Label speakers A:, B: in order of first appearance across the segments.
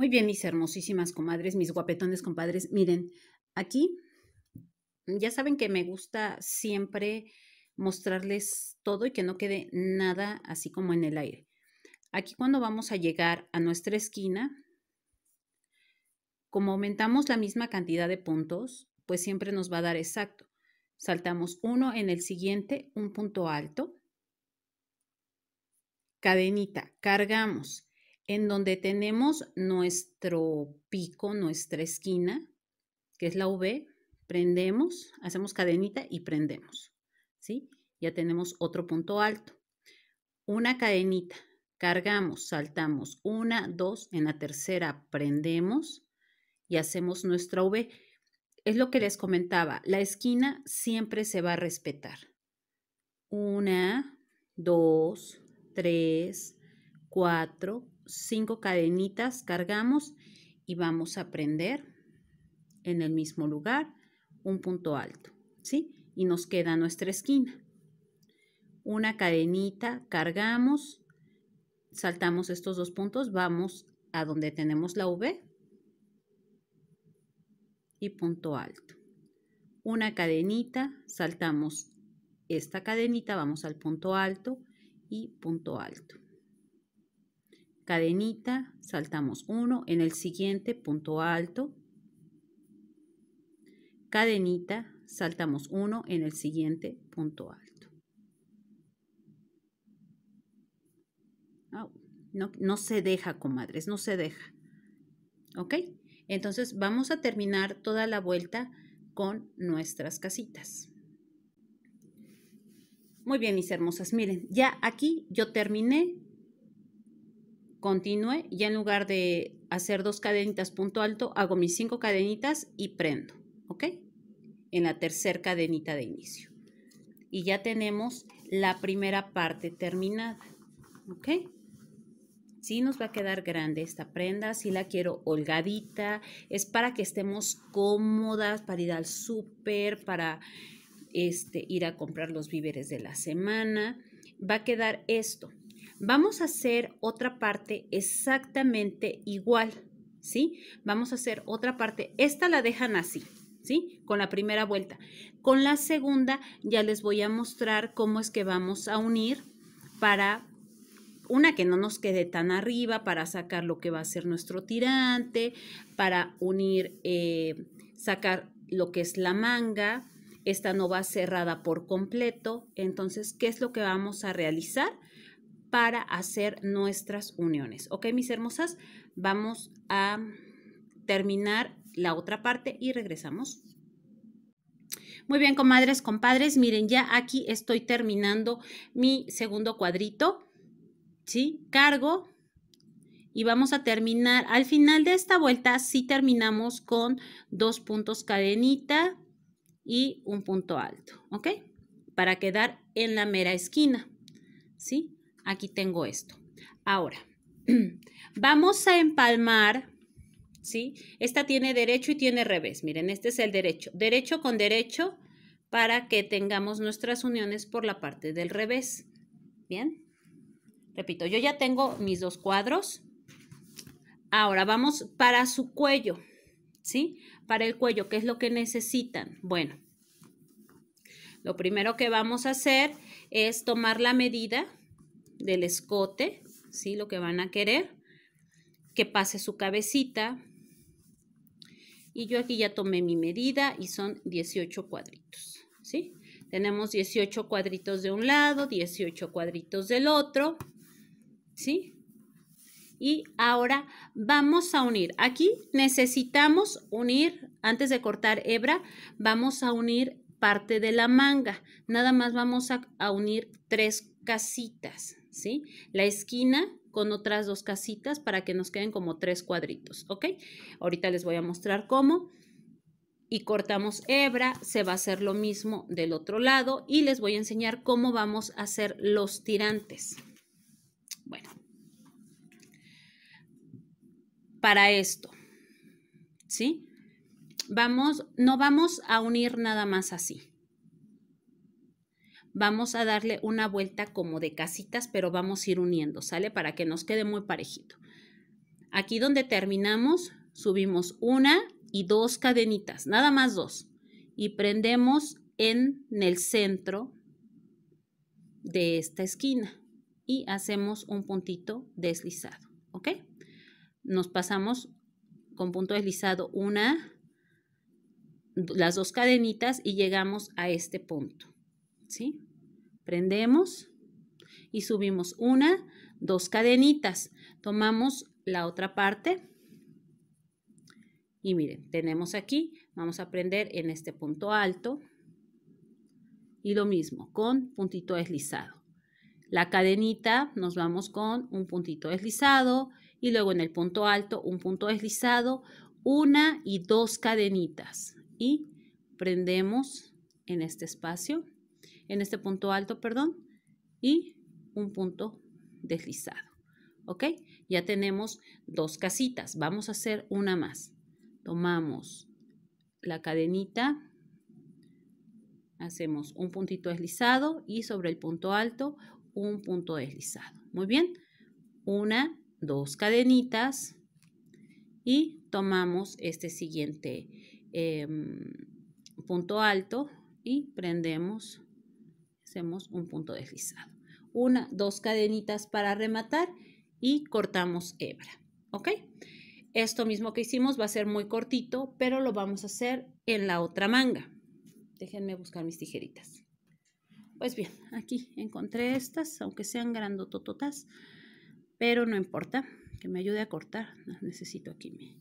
A: Muy bien, mis hermosísimas comadres, mis guapetones compadres. Miren, aquí mm, ya saben que me gusta siempre mostrarles todo y que no quede nada así como en el aire. Aquí cuando vamos a llegar a nuestra esquina, como aumentamos la misma cantidad de puntos, pues siempre nos va a dar exacto. Saltamos uno en el siguiente, un punto alto, cadenita, cargamos en donde tenemos nuestro pico, nuestra esquina, que es la V, prendemos, hacemos cadenita y prendemos, ¿sí? Ya tenemos otro punto alto. Una cadenita, cargamos, saltamos, una, dos, en la tercera prendemos y hacemos nuestra V. Es lo que les comentaba, la esquina siempre se va a respetar. Una, dos, tres, cuatro, cinco cadenitas, cargamos y vamos a prender en el mismo lugar un punto alto, ¿sí? Y nos queda nuestra esquina. Una cadenita, cargamos, saltamos estos dos puntos, vamos a donde tenemos la V y punto alto. Una cadenita, saltamos esta cadenita, vamos al punto alto y punto alto cadenita, saltamos uno en el siguiente punto alto, cadenita, saltamos uno en el siguiente punto alto. no, no se deja, comadres, no se deja. ¿Ok? Entonces vamos a terminar toda la vuelta con nuestras casitas. Muy bien, mis hermosas. Miren, ya aquí yo terminé Continúe y en lugar de hacer dos cadenitas punto alto, hago mis cinco cadenitas y prendo, ¿ok? En la tercera cadenita de inicio. Y ya tenemos la primera parte terminada, ¿ok? Sí nos va a quedar grande esta prenda, sí la quiero holgadita, es para que estemos cómodas, para ir al súper, para este, ir a comprar los víveres de la semana. Va a quedar esto, Vamos a hacer otra parte exactamente igual, ¿sí? Vamos a hacer otra parte. Esta la dejan así, ¿sí? Con la primera vuelta. Con la segunda ya les voy a mostrar cómo es que vamos a unir para una que no nos quede tan arriba, para sacar lo que va a ser nuestro tirante, para unir, eh, sacar lo que es la manga. Esta no va cerrada por completo. Entonces, ¿qué es lo que vamos a realizar? para hacer nuestras uniones. Ok, mis hermosas, vamos a terminar la otra parte y regresamos. Muy bien, comadres, compadres, miren, ya aquí estoy terminando mi segundo cuadrito, ¿sí? Cargo y vamos a terminar, al final de esta vuelta sí terminamos con dos puntos cadenita y un punto alto, ¿ok? Para quedar en la mera esquina, ¿sí? Aquí tengo esto. Ahora, vamos a empalmar, ¿sí? Esta tiene derecho y tiene revés. Miren, este es el derecho. Derecho con derecho para que tengamos nuestras uniones por la parte del revés. Bien. Repito, yo ya tengo mis dos cuadros. Ahora vamos para su cuello, ¿sí? Para el cuello, ¿qué es lo que necesitan? Bueno, lo primero que vamos a hacer es tomar la medida del escote, ¿sí? Lo que van a querer, que pase su cabecita. Y yo aquí ya tomé mi medida y son 18 cuadritos, ¿sí? Tenemos 18 cuadritos de un lado, 18 cuadritos del otro, ¿sí? Y ahora vamos a unir. Aquí necesitamos unir, antes de cortar hebra, vamos a unir parte de la manga. Nada más vamos a, a unir tres casitas, la esquina con otras dos casitas para que nos queden como tres cuadritos, ¿ok? Ahorita les voy a mostrar cómo. Y cortamos hebra, se va a hacer lo mismo del otro lado y les voy a enseñar cómo vamos a hacer los tirantes. Bueno, para esto, ¿sí? Vamos, no vamos a unir nada más así, vamos a darle una vuelta como de casitas, pero vamos a ir uniendo, ¿sale? Para que nos quede muy parejito. Aquí donde terminamos, subimos una y dos cadenitas, nada más dos. Y prendemos en el centro de esta esquina y hacemos un puntito deslizado, ¿ok? Nos pasamos con punto deslizado una, las dos cadenitas y llegamos a este punto, ¿sí? Prendemos y subimos una, dos cadenitas. Tomamos la otra parte y miren, tenemos aquí, vamos a prender en este punto alto y lo mismo con puntito deslizado. La cadenita nos vamos con un puntito deslizado y luego en el punto alto un punto deslizado, una y dos cadenitas y prendemos en este espacio en este punto alto, perdón, y un punto deslizado. ¿Ok? Ya tenemos dos casitas. Vamos a hacer una más. Tomamos la cadenita, hacemos un puntito deslizado y sobre el punto alto un punto deslizado. Muy bien, una, dos cadenitas y tomamos este siguiente em, punto alto y prendemos hacemos un punto de deslizado. Una, dos cadenitas para rematar y cortamos hebra, ¿ok? Esto mismo que hicimos va a ser muy cortito, pero lo vamos a hacer en la otra manga. Déjenme buscar mis tijeritas. Pues bien, aquí encontré estas, aunque sean grandotototas, pero no importa, que me ayude a cortar. Necesito aquí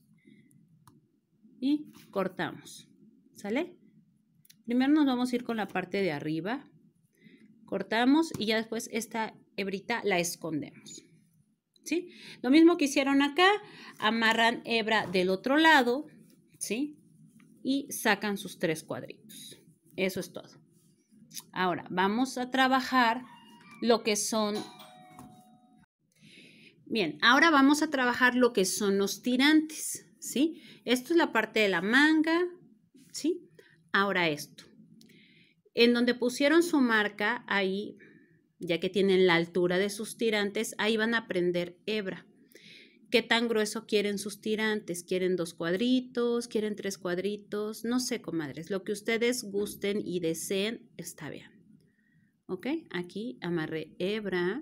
A: Y cortamos, ¿sale? Primero nos vamos a ir con la parte de arriba cortamos y ya después esta hebrita la escondemos. ¿Sí? Lo mismo que hicieron acá, amarran hebra del otro lado, ¿sí? Y sacan sus tres cuadritos. Eso es todo. Ahora, vamos a trabajar lo que son... Bien, ahora vamos a trabajar lo que son los tirantes, ¿sí? Esto es la parte de la manga, ¿sí? Ahora esto. En donde pusieron su marca, ahí, ya que tienen la altura de sus tirantes, ahí van a prender hebra. ¿Qué tan grueso quieren sus tirantes? ¿Quieren dos cuadritos? ¿Quieren tres cuadritos? No sé, comadres. Lo que ustedes gusten y deseen está bien. ¿Ok? Aquí amarré hebra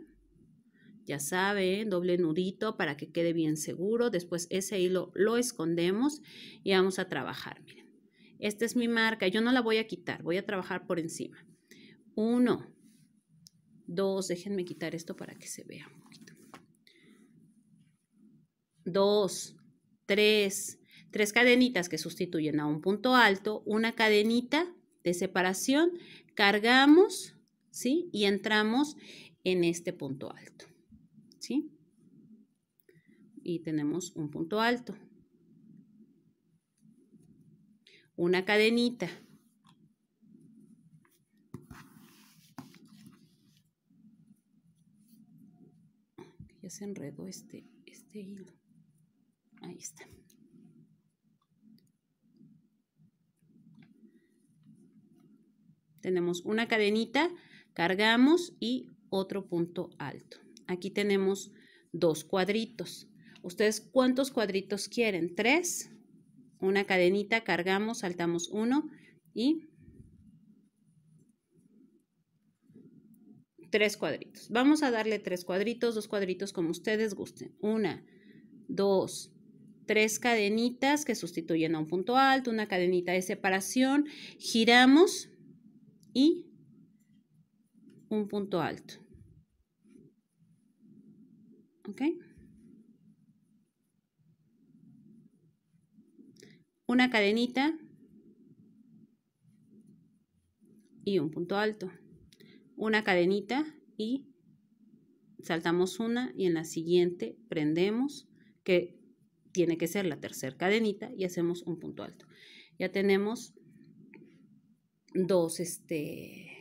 A: ya saben, doble nudito para que quede bien seguro. Después ese hilo lo escondemos y vamos a trabajar esta es mi marca, yo no la voy a quitar, voy a trabajar por encima. Uno, dos, déjenme quitar esto para que se vea un poquito. Dos, tres, tres cadenitas que sustituyen a un punto alto, una cadenita de separación, cargamos, ¿sí? Y entramos en este punto alto, ¿sí? Y tenemos un punto alto. una cadenita. Ya se enredó este, este, hilo. Ahí está. Tenemos una cadenita, cargamos y otro punto alto. Aquí tenemos dos cuadritos. ¿Ustedes cuántos cuadritos quieren? ¿Tres? una cadenita, cargamos, saltamos uno y tres cuadritos. Vamos a darle tres cuadritos, dos cuadritos como ustedes gusten. Una, dos, tres cadenitas que sustituyen a un punto alto, una cadenita de separación, giramos y un punto alto. ¿Ok? una cadenita y un punto alto. Una cadenita y saltamos una y en la siguiente prendemos que tiene que ser la tercera cadenita y hacemos un punto alto. Ya tenemos dos, este,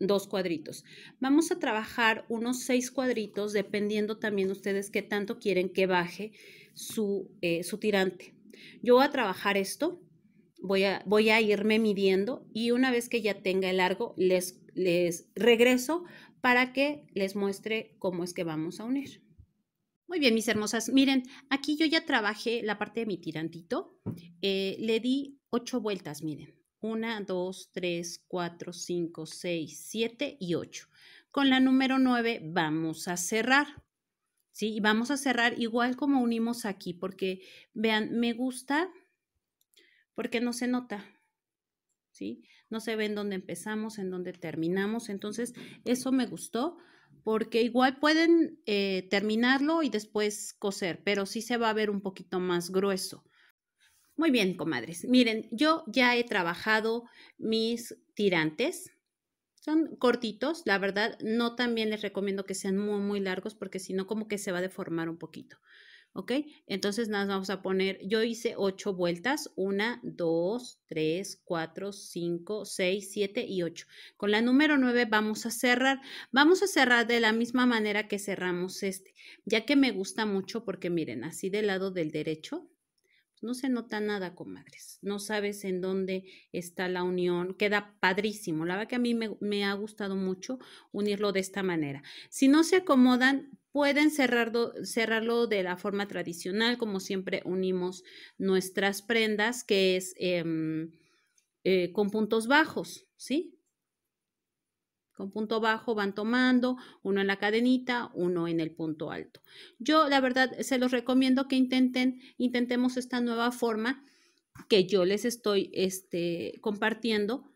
A: dos cuadritos. Vamos a trabajar unos seis cuadritos dependiendo también ustedes qué tanto quieren que baje su, eh, su tirante. Yo voy a trabajar esto, voy a, voy a irme midiendo y una vez que ya tenga el largo, les, les regreso para que les muestre cómo es que vamos a unir. Muy bien, mis hermosas. Miren, aquí yo ya trabajé la parte de mi tirantito. Eh, le di ocho vueltas, miren. Una, dos, tres, cuatro, cinco, seis, siete y 8. Con la número nueve vamos a cerrar. ¿sí? Y vamos a cerrar igual como unimos aquí, porque vean, me gusta porque no se nota, ¿sí? No se ve en dónde empezamos, en dónde terminamos, entonces eso me gustó porque igual pueden eh, terminarlo y después coser, pero sí se va a ver un poquito más grueso. Muy bien, comadres. Miren, yo ya he trabajado mis tirantes, son cortitos, la verdad, no también les recomiendo que sean muy, muy largos porque si no como que se va a deformar un poquito. ¿Ok? Entonces nada, vamos a poner, yo hice 8 vueltas, 1, 2, 3, 4, 5, 6, 7 y 8. Con la número 9 vamos a cerrar. Vamos a cerrar de la misma manera que cerramos este, ya que me gusta mucho porque miren, así del lado del derecho no se nota nada, comadres. No sabes en dónde está la unión. Queda padrísimo. La verdad que a mí me, ha gustado mucho unirlo de esta manera. Si no se acomodan, pueden cerrarlo, cerrarlo de la forma tradicional, como siempre unimos nuestras prendas, que es em, eh, con puntos bajos, ¿sí? con punto bajo van tomando, uno en la cadenita, uno en el punto alto. Yo la verdad se los recomiendo que intenten, intentemos esta nueva forma que yo les estoy este, compartiendo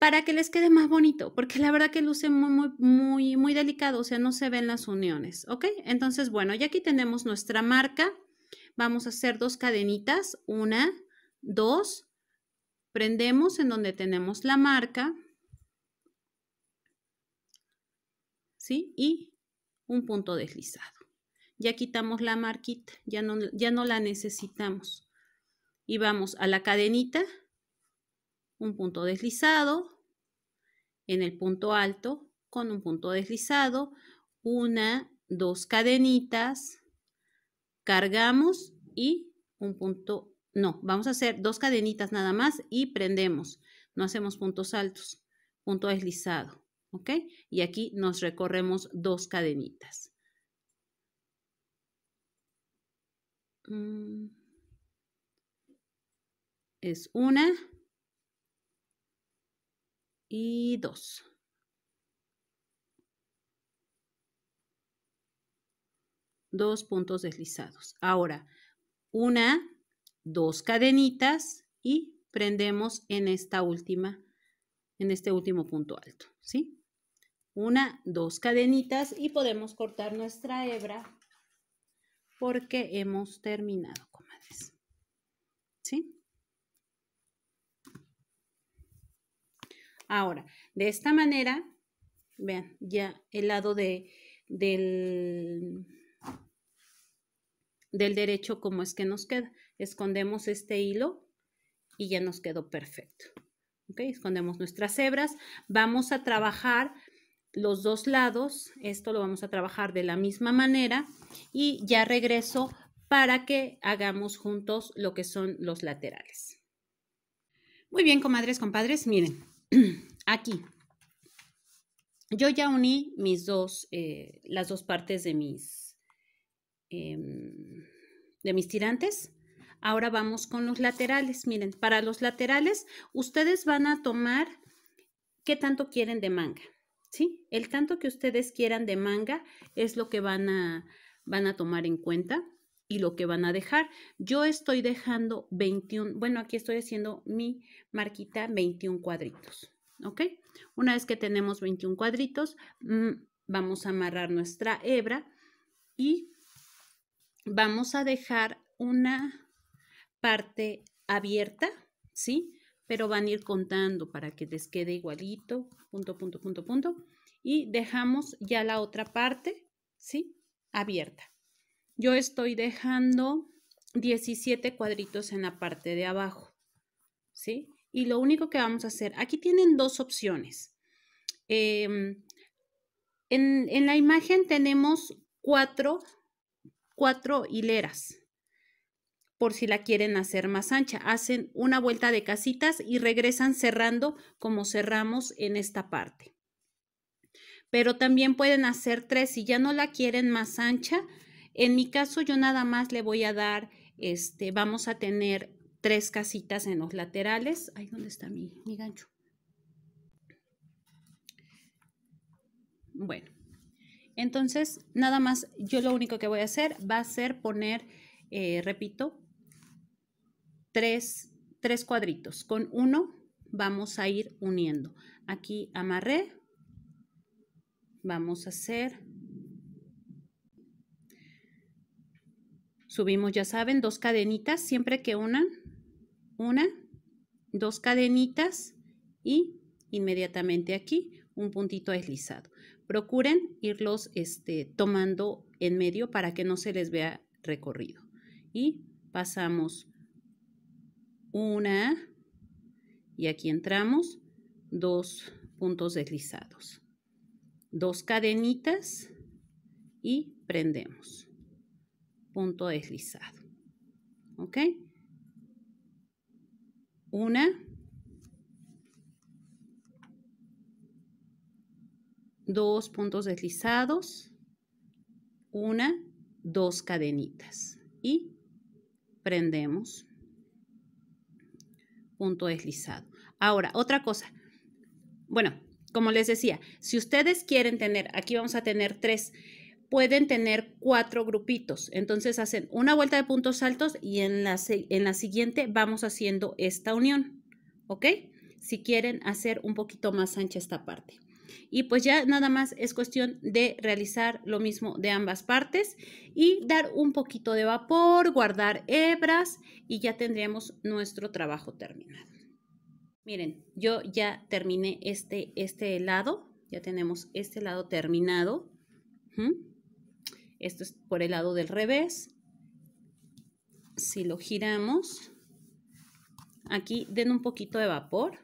A: para que les quede más bonito, porque la verdad que luce muy, muy, muy, muy delicado, o sea, no se ven las uniones, ¿ok? Entonces, bueno, ya aquí tenemos nuestra marca, vamos a hacer dos cadenitas, una, dos, prendemos en donde tenemos la marca, ¿sí? Y un punto deslizado. Ya quitamos la marquita, ya no, ya no la necesitamos. Y vamos a la cadenita, un punto deslizado, en el punto alto con un punto deslizado, una, dos cadenitas, cargamos y un punto, no, vamos a hacer dos cadenitas nada más y prendemos, no hacemos puntos altos, punto deslizado y aquí nos recorremos dos cadenitas. Mm. Es una y dos. Dos puntos deslizados. Ahora, una, dos cadenitas y prendemos en esta última, en este último punto alto, ¿sí? una, dos cadenitas y podemos cortar nuestra hebra porque hemos terminado, comadres. ¿Sí? Ahora, de esta manera, vean, ya el lado de, del, del derecho, como es que nos queda. Escondemos este hilo y ya nos quedó perfecto. ¿Ok? Escondemos nuestras hebras. Vamos a trabajar los dos lados. Esto lo vamos a trabajar de la misma manera y ya regreso para que hagamos juntos lo que son los laterales. Muy bien, comadres, compadres, miren, aquí yo ya uní mis dos, eh, las dos partes de mis, em, de mis tirantes. Ahora vamos con los laterales. Miren, para los laterales ustedes van a tomar qué tanto quieren de manga. Sí, el tanto que ustedes quieran de manga es lo que van a, van a tomar en cuenta y lo que van a dejar. Yo estoy dejando 21, bueno, aquí estoy haciendo mi marquita 21 cuadritos, ¿ok? Una vez que tenemos 21 cuadritos, mm, vamos a amarrar nuestra hebra y vamos a dejar una parte abierta, ¿sí? pero van a ir contando para que les quede igualito, punto, punto, punto, punto. Y dejamos ya la otra parte, ¿sí? Abierta. Yo estoy dejando 17 cuadritos en la parte de abajo, ¿sí? Y lo único que vamos a hacer, aquí tienen dos opciones. Em, en, en, la imagen tenemos cuatro, cuatro hileras, por si la quieren hacer más ancha. Hacen una vuelta de casitas y regresan cerrando como cerramos en esta parte. Pero también pueden hacer tres si ya no la quieren más ancha. En mi caso yo nada más le voy a dar, este, vamos a tener tres casitas en los laterales. Ahí donde está mi, gancho. Bueno, entonces nada más yo lo único que voy a hacer va a ser poner, eh, repito, tres, tres cuadritos. Con uno vamos a ir uniendo. Aquí amarré, vamos a hacer, subimos, ya saben, dos cadenitas, siempre que unan, una, dos cadenitas y inmediatamente aquí un puntito deslizado. Procuren irlos este, tomando en medio para que no se les vea recorrido. Y pasamos una y aquí entramos dos puntos deslizados, dos cadenitas y prendemos, punto deslizado, ¿ok? Una, dos puntos deslizados, una, dos cadenitas y prendemos, punto deslizado. Ahora, otra cosa. Bueno, como les decía, si ustedes quieren tener, aquí vamos a tener tres, pueden tener cuatro grupitos. Entonces hacen una vuelta de puntos altos y en la, en la siguiente vamos haciendo esta unión. ¿Ok? Si quieren hacer un poquito más ancha esta parte. Y pues ya nada más es cuestión de realizar lo mismo de ambas partes y dar un poquito de vapor, guardar hebras y ya tendríamos nuestro trabajo terminado. Miren, yo ya terminé este, este lado, ya tenemos este lado terminado. Esto es por el lado del revés. Si lo giramos, aquí den un poquito de vapor,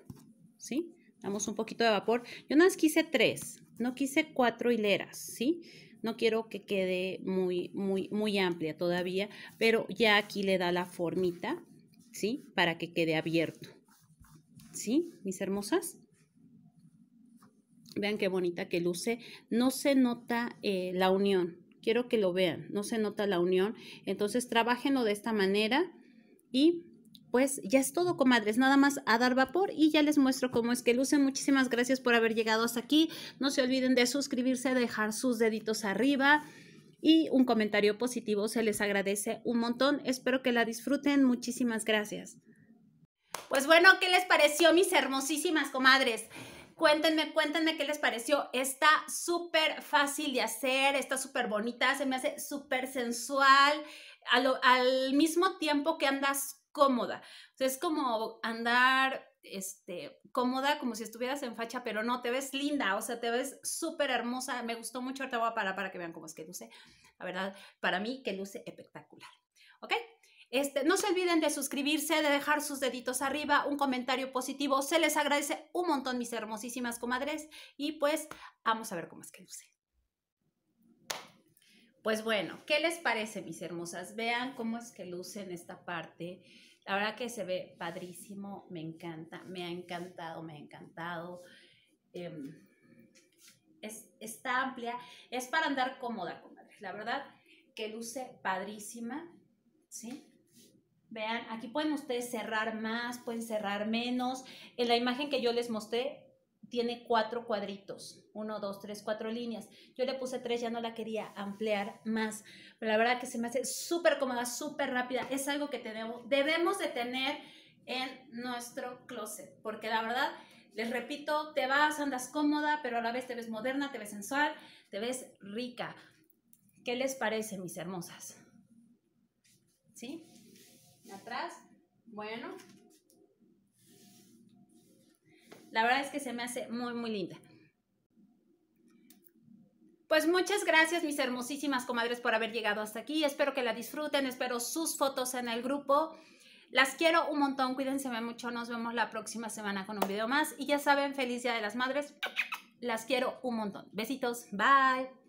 A: ¿sí? Damos un poquito de vapor. Yo nada más quise tres, no quise cuatro hileras, ¿sí? No quiero que quede muy, muy, muy amplia todavía, pero ya aquí le da la formita, ¿sí? Para que quede abierto. ¿Sí, mis hermosas? Vean qué bonita que luce. No se nota eh, la unión. Quiero que lo vean. No se nota la unión. Entonces, trabajenlo de esta manera y pues ya es todo, comadres, nada más a dar vapor y ya les muestro cómo es que lucen. Muchísimas gracias por haber llegado hasta aquí. No se olviden de suscribirse, dejar sus deditos arriba y un comentario positivo. Se les agradece un montón. Espero que la disfruten. Muchísimas gracias. Pues bueno, ¿qué les pareció mis hermosísimas comadres? Cuéntenme, cuéntenme qué les pareció. Está súper fácil de hacer, está súper bonita, se me hace súper sensual. Al, al mismo tiempo que andas cómoda. es como andar este, cómoda, como si estuvieras en facha, pero no, te ves linda, o sea, te ves súper hermosa. Me gustó mucho, te voy a parar para que vean cómo es que luce. La verdad, para mí que luce espectacular. ¿Ok? Este, no se olviden de suscribirse, de dejar sus deditos arriba, un comentario positivo. Se les agradece un montón, mis hermosísimas comadres. Y pues, vamos a ver cómo es que luce. Pues bueno, ¿qué les parece, mis hermosas? Vean cómo es que en esta parte. La verdad que se ve padrísimo, me encanta, me ha encantado, me ha encantado. Em, es, está amplia, es para andar cómoda, comadre. La verdad que luce padrísima, ¿sí? Vean, aquí pueden ustedes cerrar más, pueden cerrar menos. En la imagen que yo les mostré, tiene cuatro cuadritos, uno, dos, tres, cuatro líneas. Yo le puse tres, ya no la quería ampliar más. Pero la verdad que se me hace súper cómoda, súper rápida. Es algo que debemos de tener en nuestro closet, porque la verdad, les repito, te vas, andas cómoda, pero a la vez te ves moderna, te ves sensual, te ves rica. ¿Qué les parece, mis hermosas? ¿Sí? Atrás. Bueno, la verdad es que se me hace muy, muy linda. Pues muchas gracias, mis hermosísimas comadres, por haber llegado hasta aquí. Espero que la disfruten, espero sus fotos en el grupo. Las quiero un montón, cuídense mucho. Nos vemos la próxima semana con un video más. Y ya saben, feliz Día de las Madres. Las quiero un montón. Besitos, bye.